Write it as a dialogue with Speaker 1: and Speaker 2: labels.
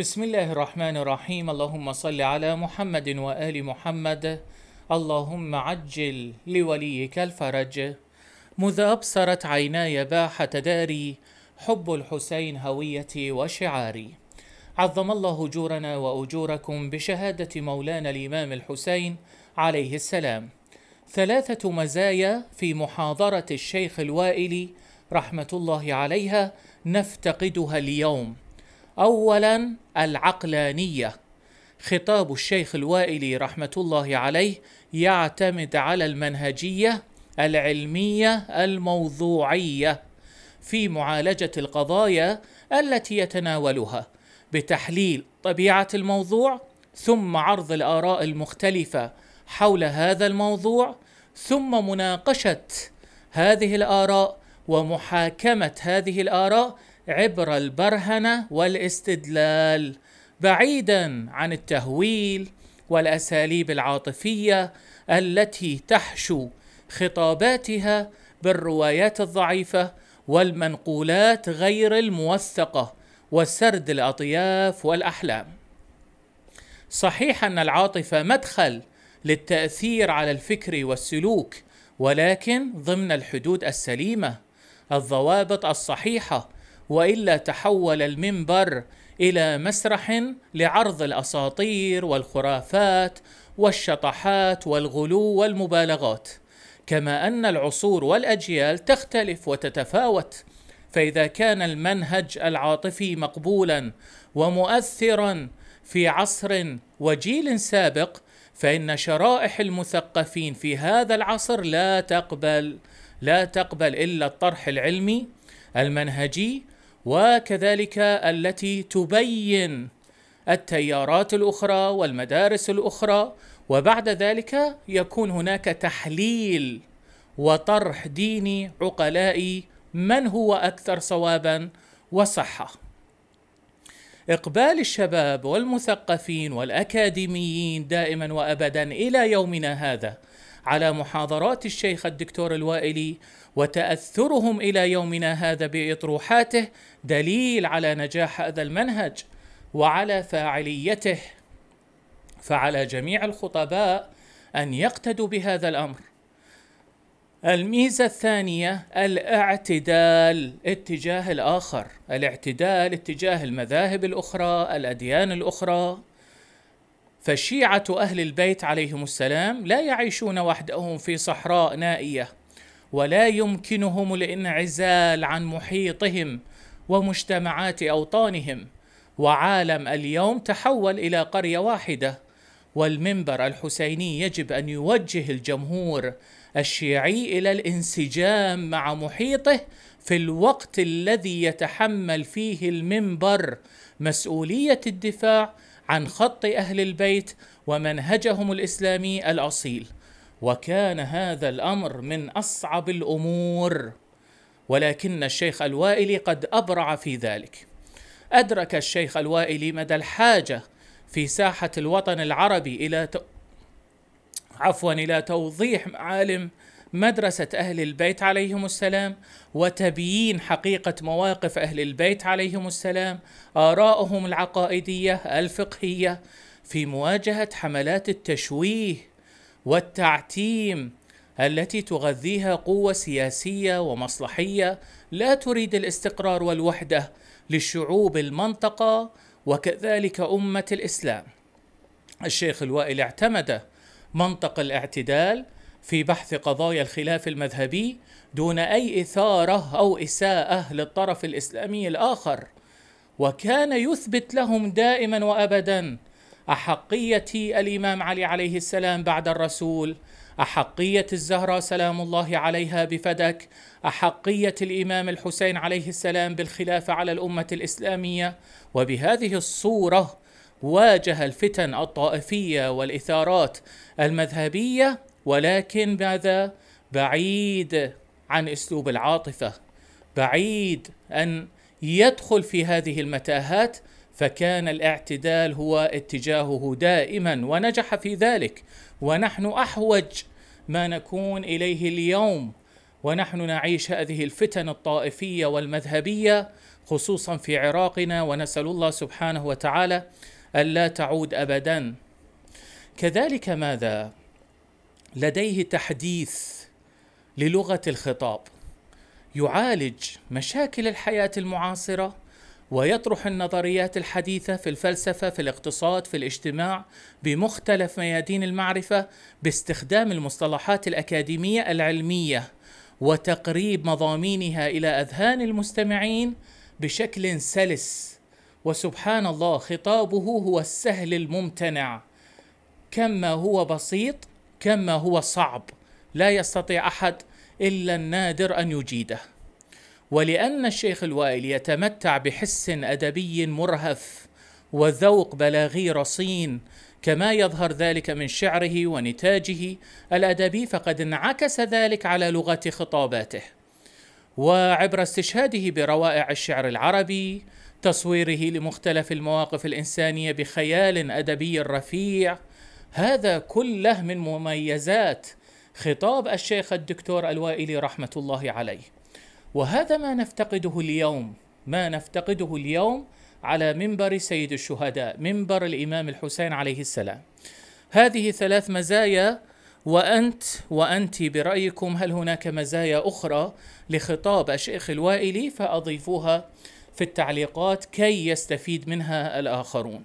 Speaker 1: بسم الله الرحمن الرحيم اللهم صل على محمد وآل محمد اللهم عجل لوليك الفرج مذ أبصرت عيناي باح تداري حب الحسين هويتي وشعاري عظم الله أجورنا وأجوركم بشهادة مولانا الإمام الحسين عليه السلام ثلاثة مزايا في محاضرة الشيخ الوائلي رحمة الله عليها نفتقدها اليوم اولا العقلانيه خطاب الشيخ الوائلي رحمه الله عليه يعتمد على المنهجيه العلميه الموضوعيه في معالجه القضايا التي يتناولها بتحليل طبيعه الموضوع ثم عرض الاراء المختلفه حول هذا الموضوع ثم مناقشه هذه الاراء ومحاكمه هذه الاراء عبر البرهنه والاستدلال بعيدا عن التهويل والاساليب العاطفيه التي تحشو خطاباتها بالروايات الضعيفه والمنقولات غير الموثقه وسرد الاطياف والاحلام صحيح ان العاطفه مدخل للتاثير على الفكر والسلوك ولكن ضمن الحدود السليمه الضوابط الصحيحه والا تحول المنبر الى مسرح لعرض الاساطير والخرافات والشطحات والغلو والمبالغات كما ان العصور والاجيال تختلف وتتفاوت فاذا كان المنهج العاطفي مقبولا ومؤثرا في عصر وجيل سابق فان شرائح المثقفين في هذا العصر لا تقبل لا تقبل الا الطرح العلمي المنهجي وكذلك التي تبين التيارات الاخرى والمدارس الاخرى وبعد ذلك يكون هناك تحليل وطرح ديني عقلائي من هو اكثر صوابا وصحه اقبال الشباب والمثقفين والاكاديميين دائما وابدا الى يومنا هذا على محاضرات الشيخ الدكتور الوائلي وتاثرهم الى يومنا هذا باطروحاته دليل على نجاح هذا المنهج وعلى فاعليته فعلى جميع الخطباء ان يقتدوا بهذا الامر الميزه الثانيه الاعتدال اتجاه الاخر الاعتدال اتجاه المذاهب الاخرى الاديان الاخرى فشيعة أهل البيت عليهم السلام لا يعيشون وحدهم في صحراء نائية ولا يمكنهم الانعزال عن محيطهم ومجتمعات أوطانهم وعالم اليوم تحول إلى قرية واحدة والمنبر الحسيني يجب أن يوجه الجمهور الشيعي إلى الانسجام مع محيطه في الوقت الذي يتحمل فيه المنبر مسؤولية الدفاع عن خط اهل البيت ومنهجهم الاسلامي الاصيل وكان هذا الامر من اصعب الامور ولكن الشيخ الوائلي قد ابرع في ذلك ادرك الشيخ الوائلي مدى الحاجه في ساحه الوطن العربي الى ت... عفوا الى توضيح معالم مدرسة أهل البيت عليهم السلام وتبيين حقيقة مواقف أهل البيت عليهم السلام آرائهم العقائدية الفقهية في مواجهة حملات التشويه والتعتيم التي تغذيها قوة سياسية ومصلحية لا تريد الاستقرار والوحدة لشعوب المنطقة وكذلك أمة الإسلام. الشيخ الوائل اعتمد منطق الاعتدال في بحث قضايا الخلاف المذهبي دون أي إثارة أو إساءة للطرف الإسلامي الآخر وكان يثبت لهم دائما وأبدا أحقية الإمام علي عليه السلام بعد الرسول أحقية الزهراء سلام الله عليها بفدك أحقية الإمام الحسين عليه السلام بالخلافة على الأمة الإسلامية وبهذه الصورة واجه الفتن الطائفية والإثارات المذهبية ولكن ماذا بعيد عن اسلوب العاطفه بعيد ان يدخل في هذه المتاهات فكان الاعتدال هو اتجاهه دائما ونجح في ذلك ونحن احوج ما نكون اليه اليوم ونحن نعيش هذه الفتن الطائفيه والمذهبيه خصوصا في عراقنا ونسال الله سبحانه وتعالى الا تعود ابدا كذلك ماذا لديه تحديث للغه الخطاب يعالج مشاكل الحياه المعاصره ويطرح النظريات الحديثه في الفلسفه في الاقتصاد في الاجتماع بمختلف ميادين المعرفه باستخدام المصطلحات الاكاديميه العلميه وتقريب مضامينها الى اذهان المستمعين بشكل سلس وسبحان الله خطابه هو السهل الممتنع كما هو بسيط كما هو صعب لا يستطيع احد الا النادر ان يجيده ولان الشيخ الوائل يتمتع بحس ادبي مرهف وذوق بلاغي رصين كما يظهر ذلك من شعره ونتاجه الادبي فقد انعكس ذلك على لغه خطاباته وعبر استشهاده بروائع الشعر العربي تصويره لمختلف المواقف الانسانيه بخيال ادبي رفيع هذا كله من مميزات خطاب الشيخ الدكتور الوائلي رحمه الله عليه وهذا ما نفتقده اليوم ما نفتقده اليوم على منبر سيد الشهداء منبر الامام الحسين عليه السلام هذه ثلاث مزايا وأنت وأنت برأيكم هل هناك مزايا أخرى لخطاب الشيخ الوائلي فأضيفوها في التعليقات كي يستفيد منها الآخرون